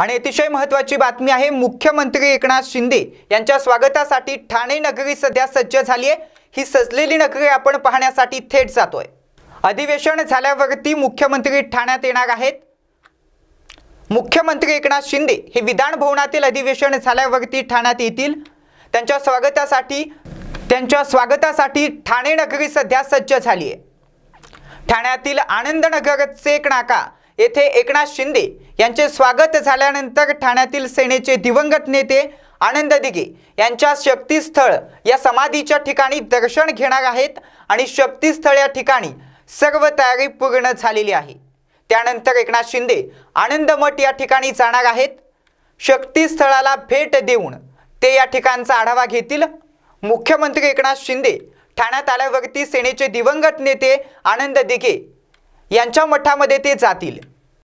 आणि अतिशय महत्त्वाची बातमी आहे मुख्यमंत्री एकनाथ शिंदे यांच्या स्वागतासाठी ठाणे नगरी सध्या सज्ज झाली आहे ही सजलेली नगरी आपण पाहण्यासाठी थेट जातोय अधिवेशन झाल्यावरती मुख्यमंत्री ठाण्यात येणार आहेत मुख्यमंत्री एकनाथ शिंदे हे विधान भवनातील अधिवेशन झाल्यावरती ठाण्यात येतील त्यांच्या स्वागतासाठी त्यांच्या स्वागतासाठी ठाणे नगरी सध्या सज्ज झाली आहे ठाण्यातील नगरचे एक नाका येथे एकनाथ शिंदे यांचे स्वागत झाल्यानंतर ठाण्यातील सेनेचे दिवंगत नेते आनंद दिघे यांच्या शक्तीस्थळ या समाधीच्या ठिकाणी दर्शन घेणार आहेत आणि शक्तीस्थळ या ठिकाणी सर्व तयारी पूर्ण झालेली आहे त्यानंतर एकनाथ शिंदे आनंद मठ या ठिकाणी जाणार आहेत शक्तीस्थळाला भेट देऊन ते या ठिकाणचा आढावा घेतील मुख्यमंत्री एकनाथ शिंदे ठाण्यात आल्यावरती सेनेचे दिवंगत नेते आनंद दिघे यांच्या मठामध्ये ते जातील